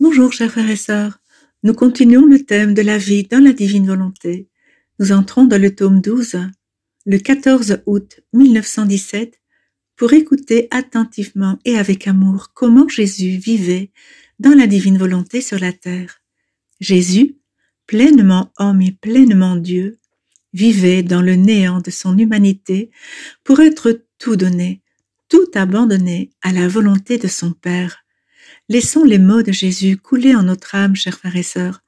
Bonjour chers frères et sœurs, nous continuons le thème de la vie dans la divine volonté. Nous entrons dans le tome 12, le 14 août 1917, pour écouter attentivement et avec amour comment Jésus vivait dans la divine volonté sur la terre. Jésus, pleinement homme et pleinement Dieu, vivait dans le néant de son humanité pour être tout donné, tout abandonné à la volonté de son Père Laissons les mots de Jésus couler en notre âme, chers frères et sœurs.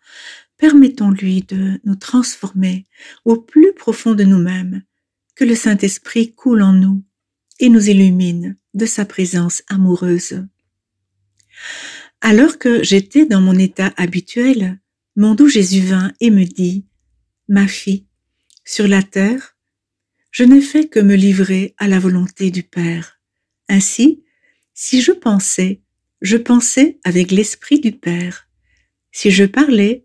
Permettons-lui de nous transformer au plus profond de nous-mêmes, que le Saint-Esprit coule en nous et nous illumine de sa présence amoureuse. Alors que j'étais dans mon état habituel, mon doux Jésus vint et me dit, Ma fille, sur la terre, je n'ai fait que me livrer à la volonté du Père. Ainsi, si je pensais je pensais avec l'esprit du Père. Si je parlais,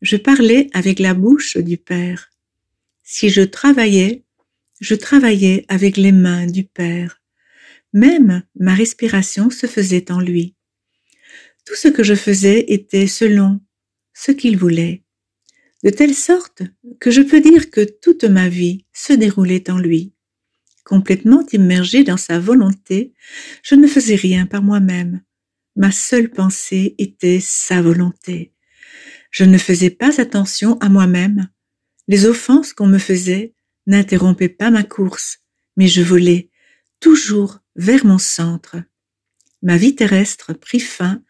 je parlais avec la bouche du Père. Si je travaillais, je travaillais avec les mains du Père. Même ma respiration se faisait en lui. Tout ce que je faisais était selon ce qu'il voulait, de telle sorte que je peux dire que toute ma vie se déroulait en lui. Complètement immergée dans sa volonté, je ne faisais rien par moi-même ma seule pensée était sa volonté. Je ne faisais pas attention à moi-même. Les offenses qu'on me faisait n'interrompaient pas ma course, mais je volais, toujours vers mon centre. Ma vie terrestre prit fin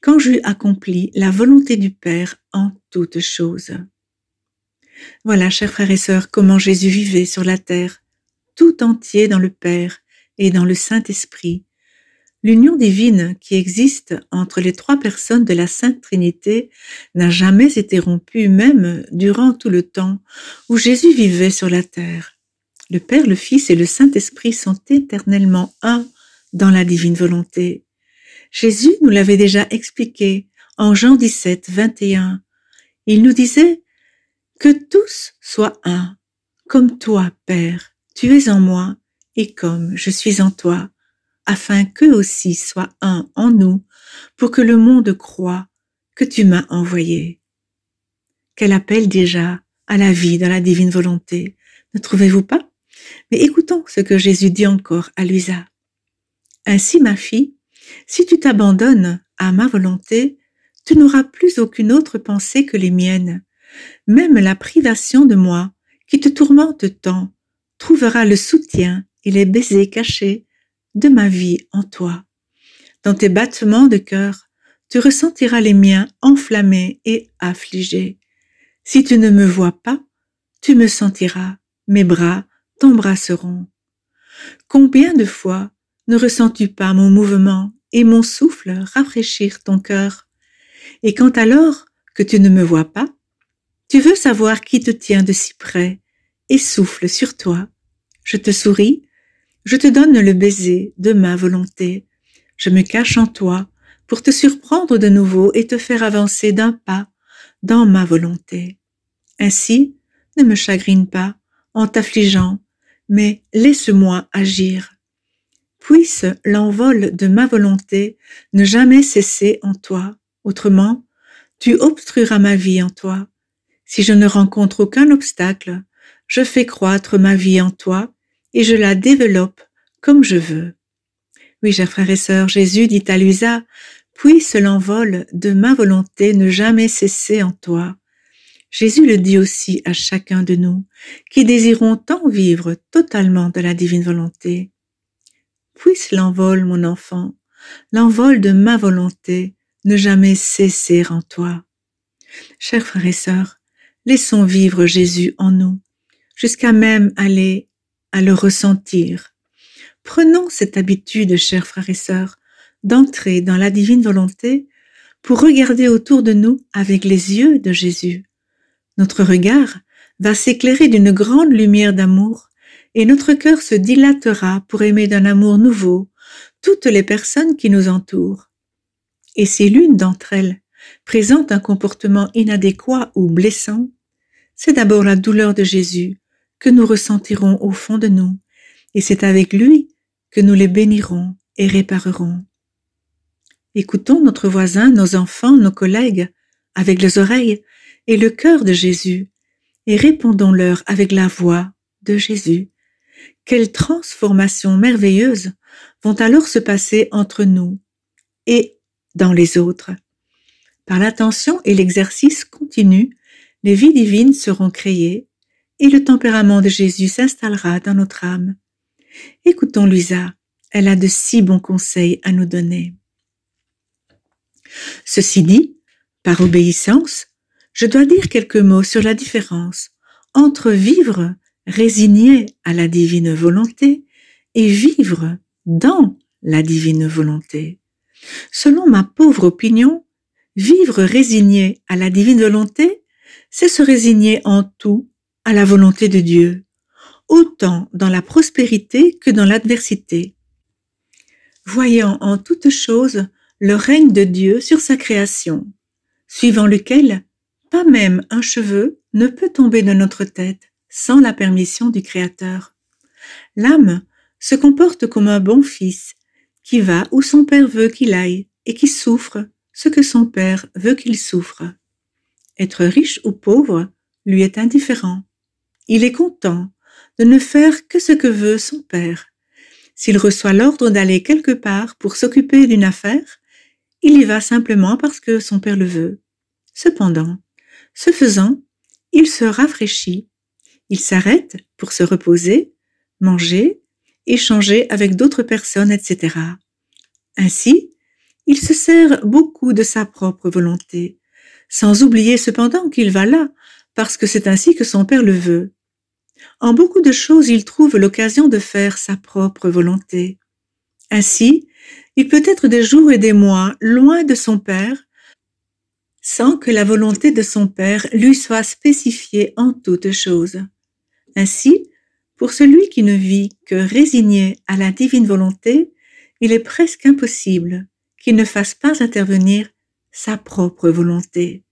quand j'eus accompli la volonté du Père en toutes choses. Voilà, chers frères et sœurs, comment Jésus vivait sur la terre, tout entier dans le Père et dans le Saint-Esprit, L'union divine qui existe entre les trois personnes de la Sainte Trinité n'a jamais été rompue même durant tout le temps où Jésus vivait sur la terre. Le Père, le Fils et le Saint-Esprit sont éternellement un dans la divine volonté. Jésus nous l'avait déjà expliqué en Jean 17, 21. Il nous disait que tous soient un, comme toi, Père, tu es en moi, et comme je suis en toi afin qu'eux aussi soient un en nous, pour que le monde croie que tu m'as envoyé. Quel appel déjà à la vie dans la divine volonté, ne trouvez-vous pas Mais écoutons ce que Jésus dit encore à Luisa. Ainsi, ma fille, si tu t'abandonnes à ma volonté, tu n'auras plus aucune autre pensée que les miennes. Même la privation de moi, qui te tourmente tant, trouvera le soutien et les baisers cachés de ma vie en toi. Dans tes battements de cœur, tu ressentiras les miens enflammés et affligés. Si tu ne me vois pas, tu me sentiras, mes bras t'embrasseront. Combien de fois ne ressens-tu pas mon mouvement et mon souffle rafraîchir ton cœur Et quand alors que tu ne me vois pas, tu veux savoir qui te tient de si près et souffle sur toi. Je te souris je te donne le baiser de ma volonté. Je me cache en toi pour te surprendre de nouveau et te faire avancer d'un pas dans ma volonté. Ainsi, ne me chagrine pas en t'affligeant, mais laisse-moi agir. Puisse l'envol de ma volonté ne jamais cesser en toi, autrement, tu obstrueras ma vie en toi. Si je ne rencontre aucun obstacle, je fais croître ma vie en toi et je la développe comme je veux. Oui, chers frères et sœurs, Jésus dit à Luisa, « puisse l'envol de ma volonté ne jamais cesser en toi. Jésus le dit aussi à chacun de nous, qui désirons tant vivre totalement de la divine volonté. Puisse l'envol, mon enfant, l'envol de ma volonté ne jamais cesser en toi. Chers frères et sœurs, laissons vivre Jésus en nous, jusqu'à même aller à le ressentir. Prenons cette habitude, chers frères et sœurs, d'entrer dans la divine volonté pour regarder autour de nous avec les yeux de Jésus. Notre regard va s'éclairer d'une grande lumière d'amour et notre cœur se dilatera pour aimer d'un amour nouveau toutes les personnes qui nous entourent. Et si l'une d'entre elles présente un comportement inadéquat ou blessant, c'est d'abord la douleur de Jésus que nous ressentirons au fond de nous, et c'est avec lui que nous les bénirons et réparerons. Écoutons notre voisin, nos enfants, nos collègues, avec les oreilles et le cœur de Jésus, et répondons-leur avec la voix de Jésus. Quelles transformations merveilleuses vont alors se passer entre nous et dans les autres. Par l'attention et l'exercice continu, les vies divines seront créées et le tempérament de Jésus s'installera dans notre âme. Écoutons Luisa, elle a de si bons conseils à nous donner. Ceci dit, par obéissance, je dois dire quelques mots sur la différence entre vivre résigné à la divine volonté et vivre dans la divine volonté. Selon ma pauvre opinion, vivre résigné à la divine volonté, c'est se résigner en tout à la volonté de Dieu, autant dans la prospérité que dans l'adversité. Voyant en toutes choses le règne de Dieu sur sa création, suivant lequel pas même un cheveu ne peut tomber de notre tête sans la permission du Créateur. L'âme se comporte comme un bon fils qui va où son Père veut qu'il aille et qui souffre ce que son Père veut qu'il souffre. Être riche ou pauvre lui est indifférent. Il est content de ne faire que ce que veut son père. S'il reçoit l'ordre d'aller quelque part pour s'occuper d'une affaire, il y va simplement parce que son père le veut. Cependant, ce faisant, il se rafraîchit. Il s'arrête pour se reposer, manger, échanger avec d'autres personnes, etc. Ainsi, il se sert beaucoup de sa propre volonté, sans oublier cependant qu'il va là, parce que c'est ainsi que son père le veut. En beaucoup de choses, il trouve l'occasion de faire sa propre volonté. Ainsi, il peut être des jours et des mois loin de son Père, sans que la volonté de son Père lui soit spécifiée en toutes choses. Ainsi, pour celui qui ne vit que résigné à la divine volonté, il est presque impossible qu'il ne fasse pas intervenir sa propre volonté.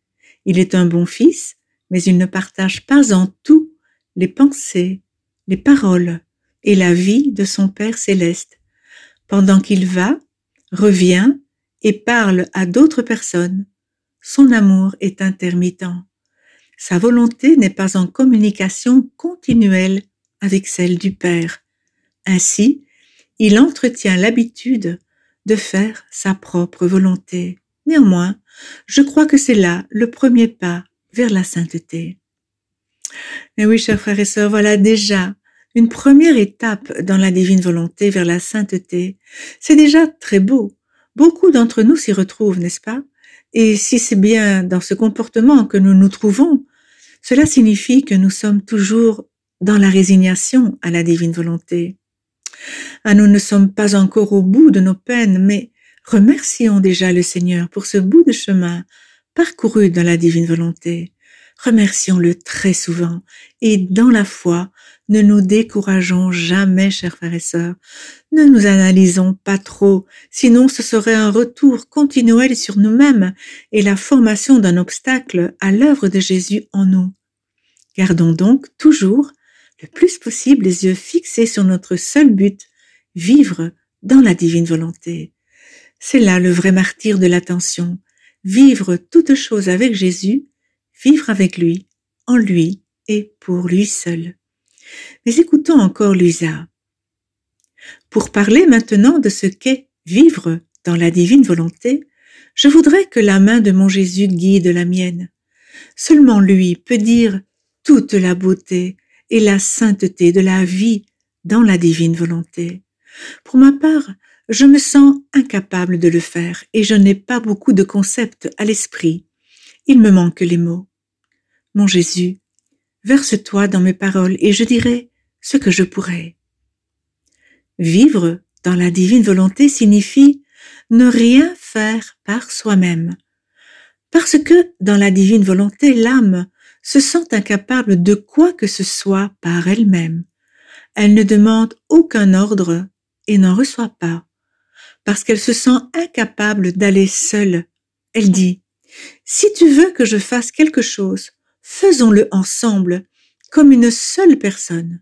Il est un bon fils, mais il ne partage pas en tout les pensées, les paroles et la vie de son Père céleste, pendant qu'il va, revient et parle à d'autres personnes. Son amour est intermittent. Sa volonté n'est pas en communication continuelle avec celle du Père. Ainsi, il entretient l'habitude de faire sa propre volonté. Néanmoins, je crois que c'est là le premier pas vers la sainteté. Mais eh oui, chers frères et sœurs, voilà déjà une première étape dans la divine volonté vers la sainteté. C'est déjà très beau. Beaucoup d'entre nous s'y retrouvent, n'est-ce pas Et si c'est bien dans ce comportement que nous nous trouvons, cela signifie que nous sommes toujours dans la résignation à la divine volonté. Ah, nous ne sommes pas encore au bout de nos peines, mais remercions déjà le Seigneur pour ce bout de chemin parcouru dans la divine volonté. Remercions-le très souvent et dans la foi, ne nous décourageons jamais, chers frères et sœurs. Ne nous analysons pas trop, sinon ce serait un retour continuel sur nous-mêmes et la formation d'un obstacle à l'œuvre de Jésus en nous. Gardons donc toujours, le plus possible, les yeux fixés sur notre seul but, vivre dans la divine volonté. C'est là le vrai martyr de l'attention, vivre toutes choses avec Jésus vivre avec lui, en lui et pour lui seul. Mais écoutons encore Lusa. Pour parler maintenant de ce qu'est vivre dans la divine volonté, je voudrais que la main de mon Jésus guide la mienne. Seulement lui peut dire toute la beauté et la sainteté de la vie dans la divine volonté. Pour ma part, je me sens incapable de le faire et je n'ai pas beaucoup de concepts à l'esprit. Il me manque les mots. Mon Jésus, verse-toi dans mes paroles et je dirai ce que je pourrai. Vivre dans la divine volonté signifie ne rien faire par soi-même. Parce que dans la divine volonté, l'âme se sent incapable de quoi que ce soit par elle-même. Elle ne demande aucun ordre et n'en reçoit pas. Parce qu'elle se sent incapable d'aller seule. Elle dit, si tu veux que je fasse quelque chose, faisons-le ensemble, comme une seule personne.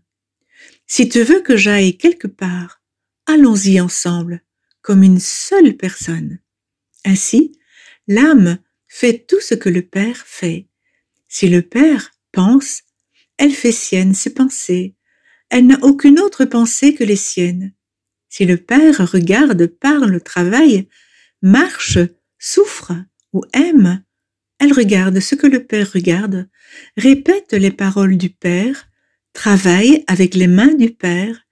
Si tu veux que j'aille quelque part, allons-y ensemble, comme une seule personne. Ainsi, l'âme fait tout ce que le Père fait. Si le Père pense, elle fait sienne ses pensées. Elle n'a aucune autre pensée que les siennes. Si le Père regarde, parle, travaille, marche, souffre ou aime, elle regarde ce que le Père regarde, répète les paroles du Père, travaille avec les mains du Père,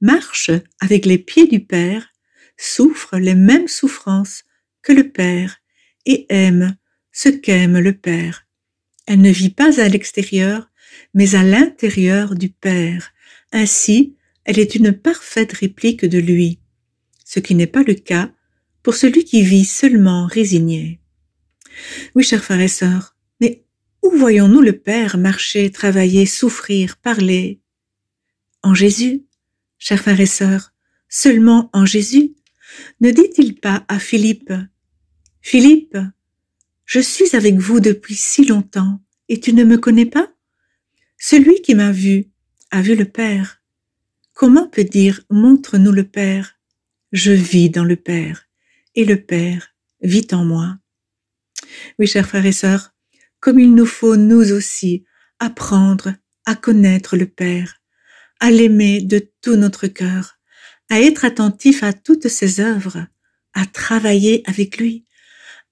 marche avec les pieds du Père, souffre les mêmes souffrances que le Père et aime ce qu'aime le Père. Elle ne vit pas à l'extérieur, mais à l'intérieur du Père. Ainsi, elle est une parfaite réplique de lui, ce qui n'est pas le cas pour celui qui vit seulement résigné. Oui, cher frères et sœurs, mais où voyons-nous le Père marcher, travailler, souffrir, parler En Jésus, chers frères et sœurs, seulement en Jésus Ne dit-il pas à Philippe, Philippe, je suis avec vous depuis si longtemps, et tu ne me connais pas Celui qui m'a vu a vu le Père. Comment peut dire montre-nous le Père Je vis dans le Père, et le Père vit en moi. Oui, chers frères et sœurs, comme il nous faut, nous aussi, apprendre à connaître le Père, à l'aimer de tout notre cœur, à être attentif à toutes ses œuvres, à travailler avec lui,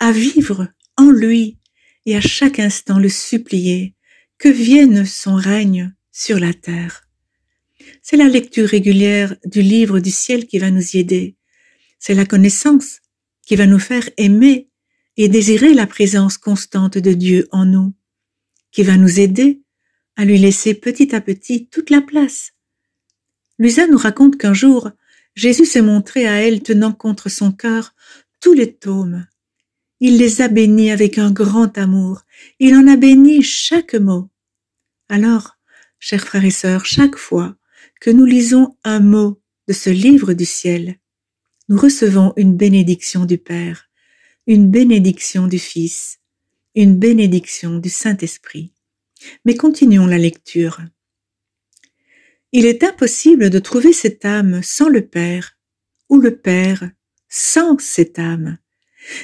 à vivre en lui et à chaque instant le supplier que vienne son règne sur la terre. C'est la lecture régulière du livre du ciel qui va nous y aider. C'est la connaissance qui va nous faire aimer et désirer la présence constante de Dieu en nous, qui va nous aider à lui laisser petit à petit toute la place. Luisa nous raconte qu'un jour, Jésus s'est montré à elle tenant contre son cœur tous les tomes. Il les a bénis avec un grand amour, il en a béni chaque mot. Alors, chers frères et sœurs, chaque fois que nous lisons un mot de ce livre du ciel, nous recevons une bénédiction du Père une bénédiction du Fils, une bénédiction du Saint-Esprit. Mais continuons la lecture. Il est impossible de trouver cette âme sans le Père, ou le Père sans cette âme.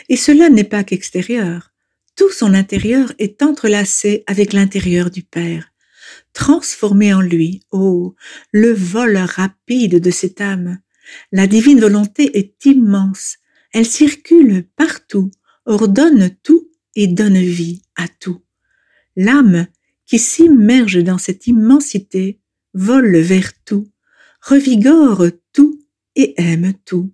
Et cela n'est pas qu'extérieur. Tout son intérieur est entrelacé avec l'intérieur du Père, transformé en lui. Oh, le vol rapide de cette âme. La divine volonté est immense. Elle circule partout, ordonne tout et donne vie à tout. L'âme, qui s'immerge dans cette immensité, vole vers tout, revigore tout et aime tout.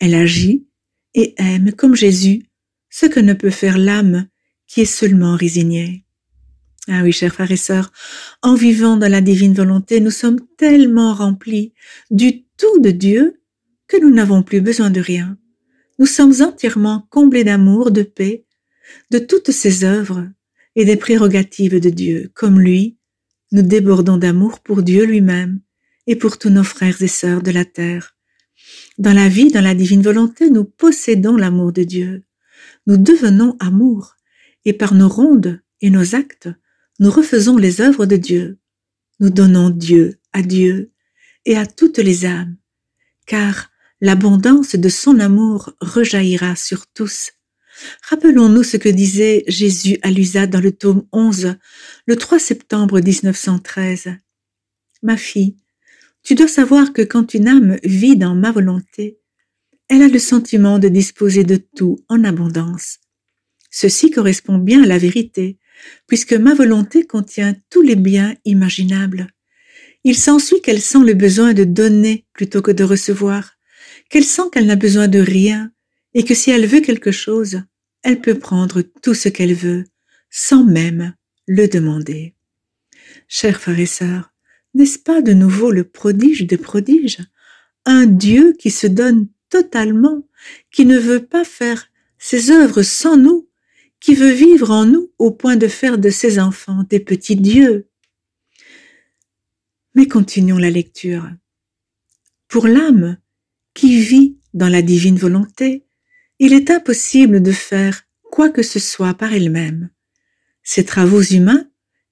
Elle agit et aime comme Jésus, ce que ne peut faire l'âme qui est seulement résignée. Ah oui, chers frères et sœurs, en vivant dans la divine volonté, nous sommes tellement remplis du tout de Dieu que nous n'avons plus besoin de rien nous sommes entièrement comblés d'amour, de paix, de toutes ses œuvres et des prérogatives de Dieu. Comme lui, nous débordons d'amour pour Dieu lui-même et pour tous nos frères et sœurs de la terre. Dans la vie, dans la divine volonté, nous possédons l'amour de Dieu. Nous devenons amour et par nos rondes et nos actes, nous refaisons les œuvres de Dieu. Nous donnons Dieu à Dieu et à toutes les âmes, car l'abondance de son amour rejaillira sur tous. Rappelons-nous ce que disait Jésus à Lusa dans le tome 11, le 3 septembre 1913. Ma fille, tu dois savoir que quand une âme vit dans ma volonté, elle a le sentiment de disposer de tout en abondance. Ceci correspond bien à la vérité, puisque ma volonté contient tous les biens imaginables. Il s'ensuit qu'elle sent le besoin de donner plutôt que de recevoir qu'elle sent qu'elle n'a besoin de rien et que si elle veut quelque chose, elle peut prendre tout ce qu'elle veut sans même le demander. Chers frères et sœurs, n'est-ce pas de nouveau le prodige des prodiges Un Dieu qui se donne totalement, qui ne veut pas faire ses œuvres sans nous, qui veut vivre en nous au point de faire de ses enfants des petits dieux. Mais continuons la lecture. Pour l'âme, qui vit dans la divine volonté, il est impossible de faire quoi que ce soit par elle-même. Ses travaux humains,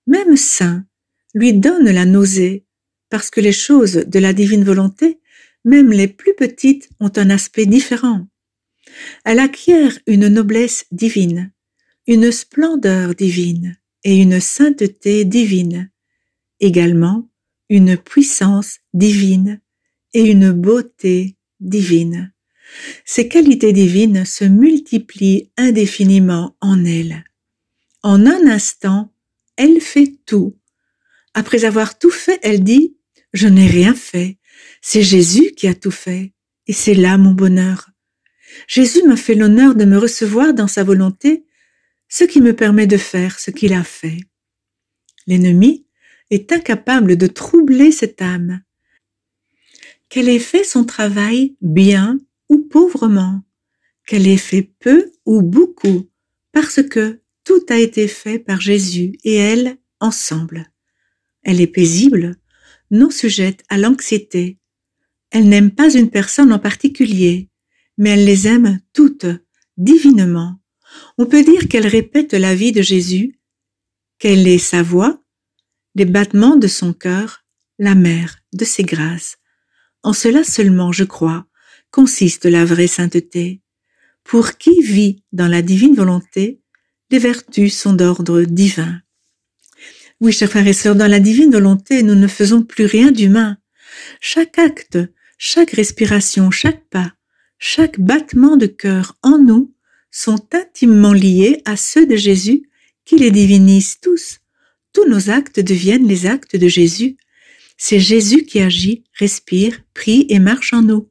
même sains, lui donnent la nausée, parce que les choses de la divine volonté, même les plus petites, ont un aspect différent. Elle acquiert une noblesse divine, une splendeur divine et une sainteté divine, également une puissance divine et une beauté divine. Ses qualités divines se multiplient indéfiniment en elle. En un instant, elle fait tout. Après avoir tout fait, elle dit ⁇ Je n'ai rien fait, c'est Jésus qui a tout fait, et c'est là mon bonheur. Jésus m'a fait l'honneur de me recevoir dans sa volonté, ce qui me permet de faire ce qu'il a fait. L'ennemi est incapable de troubler cette âme qu'elle ait fait son travail bien ou pauvrement, qu'elle ait fait peu ou beaucoup, parce que tout a été fait par Jésus et elle ensemble. Elle est paisible, non sujette à l'anxiété. Elle n'aime pas une personne en particulier, mais elle les aime toutes, divinement. On peut dire qu'elle répète la vie de Jésus, qu'elle est sa voix, les battements de son cœur, la mère de ses grâces. En cela seulement, je crois, consiste la vraie sainteté. Pour qui vit dans la divine volonté, les vertus sont d'ordre divin. Oui, chers frères et sœurs, dans la divine volonté, nous ne faisons plus rien d'humain. Chaque acte, chaque respiration, chaque pas, chaque battement de cœur en nous sont intimement liés à ceux de Jésus qui les divinisent tous. Tous nos actes deviennent les actes de Jésus c'est Jésus qui agit, respire, prie et marche en nous.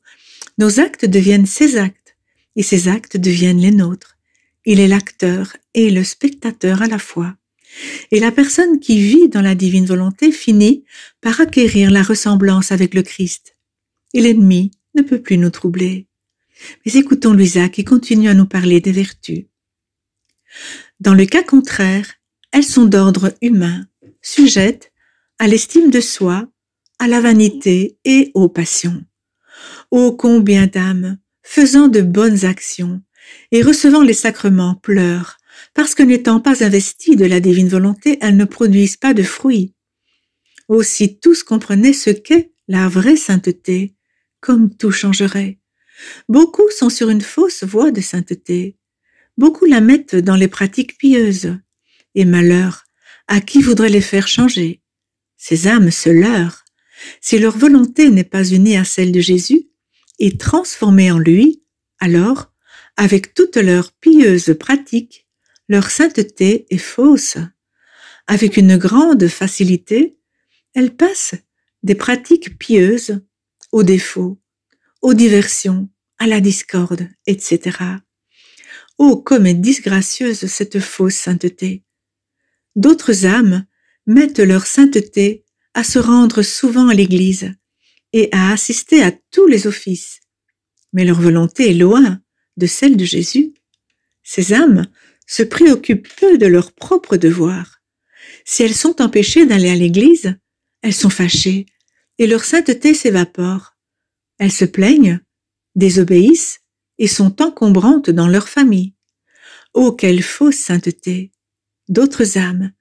Nos actes deviennent ses actes, et ses actes deviennent les nôtres. Il est l'acteur et le spectateur à la fois. Et la personne qui vit dans la divine volonté finit par acquérir la ressemblance avec le Christ. Et l'ennemi ne peut plus nous troubler. Mais écoutons Luisa qui continue à nous parler des vertus. Dans le cas contraire, elles sont d'ordre humain, sujettes à l'estime de soi à la vanité et aux passions. Ô combien d'âmes, faisant de bonnes actions et recevant les sacrements, pleurent, parce que n'étant pas investies de la divine volonté, elles ne produisent pas de fruits. Aussi tous comprenaient ce qu'est la vraie sainteté, comme tout changerait. Beaucoup sont sur une fausse voie de sainteté. Beaucoup la mettent dans les pratiques pieuses. Et malheur, à qui voudrait les faire changer Ces âmes se leurrent si leur volonté n'est pas unie à celle de Jésus et transformée en lui, alors, avec toutes leurs pieuses pratiques, leur sainteté est fausse. Avec une grande facilité, elles passent des pratiques pieuses aux défauts, aux diversions, à la discorde, etc. Oh, comme est disgracieuse cette fausse sainteté. D'autres âmes mettent leur sainteté à se rendre souvent à l'église et à assister à tous les offices. Mais leur volonté est loin de celle de Jésus. Ces âmes se préoccupent peu de leurs propres devoirs. Si elles sont empêchées d'aller à l'église, elles sont fâchées et leur sainteté s'évapore. Elles se plaignent, désobéissent et sont encombrantes dans leur famille. Oh, quelle fausse sainteté! D'autres âmes,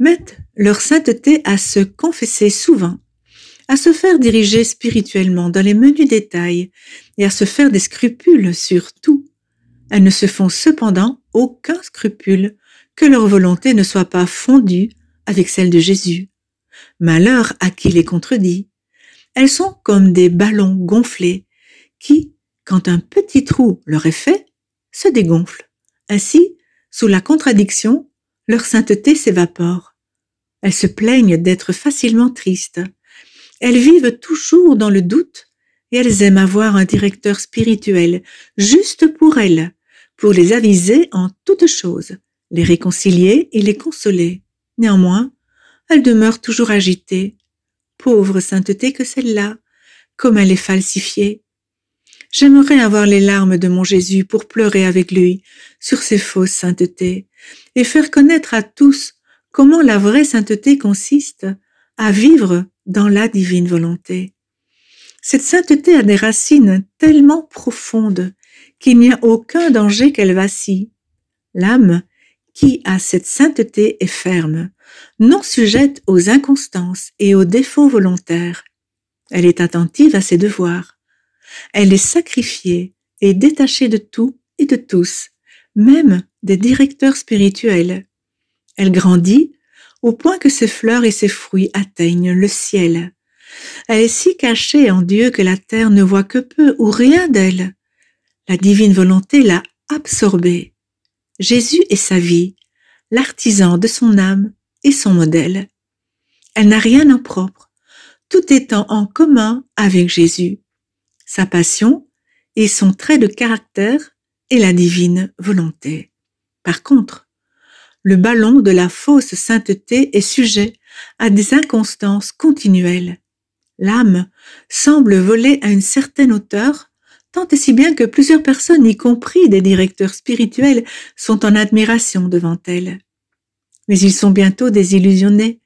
mettent leur sainteté à se confesser souvent, à se faire diriger spirituellement dans les menus détails et à se faire des scrupules sur tout. Elles ne se font cependant aucun scrupule que leur volonté ne soit pas fondue avec celle de Jésus. Malheur à qui les contredit. Elles sont comme des ballons gonflés qui, quand un petit trou leur est fait, se dégonflent. Ainsi, sous la contradiction, leur sainteté s'évapore. Elles se plaignent d'être facilement tristes. Elles vivent toujours dans le doute et elles aiment avoir un directeur spirituel juste pour elles, pour les aviser en toutes choses, les réconcilier et les consoler. Néanmoins, elles demeurent toujours agitées. Pauvre sainteté que celle-là, comme elle est falsifiée. J'aimerais avoir les larmes de mon Jésus pour pleurer avec lui sur ses fausses saintetés et faire connaître à tous comment la vraie sainteté consiste à vivre dans la divine volonté. Cette sainteté a des racines tellement profondes qu'il n'y a aucun danger qu'elle vacille. L'âme qui a cette sainteté est ferme, non sujette aux inconstances et aux défauts volontaires. Elle est attentive à ses devoirs. Elle est sacrifiée et détachée de tout et de tous, même des directeurs spirituels. Elle grandit au point que ses fleurs et ses fruits atteignent le ciel. Elle est si cachée en Dieu que la terre ne voit que peu ou rien d'elle. La divine volonté l'a absorbée. Jésus est sa vie, l'artisan de son âme et son modèle. Elle n'a rien en propre, tout étant en commun avec Jésus, sa passion et son trait de caractère est la divine volonté. Par contre, le ballon de la fausse sainteté est sujet à des inconstances continuelles. L'âme semble voler à une certaine hauteur, tant et si bien que plusieurs personnes, y compris des directeurs spirituels, sont en admiration devant elle. Mais ils sont bientôt désillusionnés,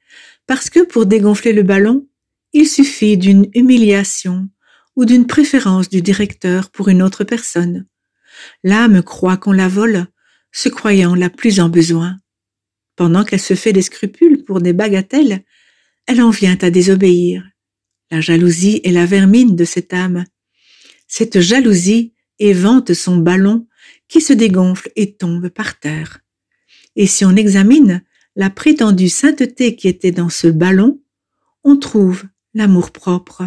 parce que pour dégonfler le ballon, il suffit d'une humiliation ou d'une préférence du directeur pour une autre personne. L'âme croit qu'on la vole, se croyant la plus en besoin. Pendant qu'elle se fait des scrupules pour des bagatelles, elle en vient à désobéir. La jalousie est la vermine de cette âme. Cette jalousie évente son ballon qui se dégonfle et tombe par terre. Et si on examine la prétendue sainteté qui était dans ce ballon, on trouve l'amour-propre.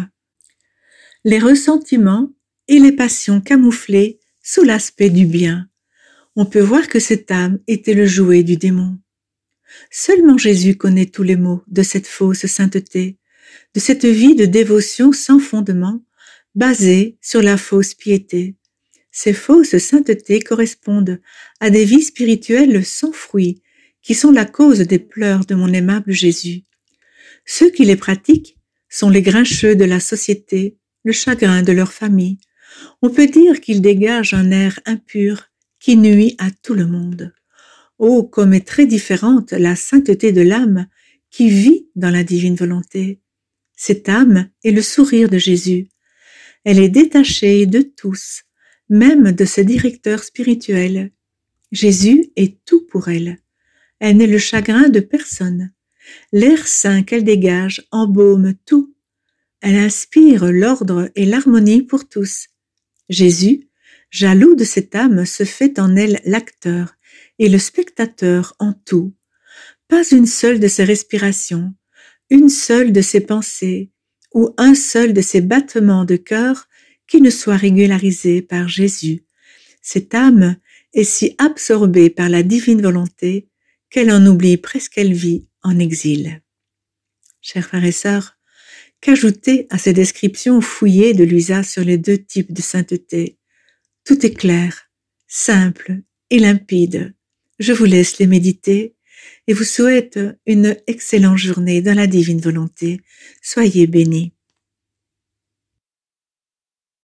Les ressentiments et les passions camouflées sous l'aspect du bien. On peut voir que cette âme était le jouet du démon. Seulement Jésus connaît tous les maux de cette fausse sainteté, de cette vie de dévotion sans fondement, basée sur la fausse piété. Ces fausses saintetés correspondent à des vies spirituelles sans fruits, qui sont la cause des pleurs de mon aimable Jésus. Ceux qui les pratiquent sont les grincheux de la société, le chagrin de leur famille. On peut dire qu'ils dégagent un air impur qui nuit à tout le monde. Oh, comme est très différente la sainteté de l'âme qui vit dans la divine volonté. Cette âme est le sourire de Jésus. Elle est détachée de tous, même de ses directeurs spirituels. Jésus est tout pour elle. Elle n'est le chagrin de personne. L'air sain qu'elle dégage embaume tout. Elle inspire l'ordre et l'harmonie pour tous. Jésus, jaloux de cette âme, se fait en elle l'acteur et le spectateur en tout, pas une seule de ses respirations, une seule de ses pensées, ou un seul de ses battements de cœur qui ne soit régularisé par Jésus. Cette âme est si absorbée par la divine volonté qu'elle en oublie presque qu'elle vit en exil. Chers frères et sœurs, qu'ajouter à ces descriptions fouillées de Luisa sur les deux types de sainteté Tout est clair, simple et limpide. Je vous laisse les méditer et vous souhaite une excellente journée dans la divine volonté. Soyez bénis.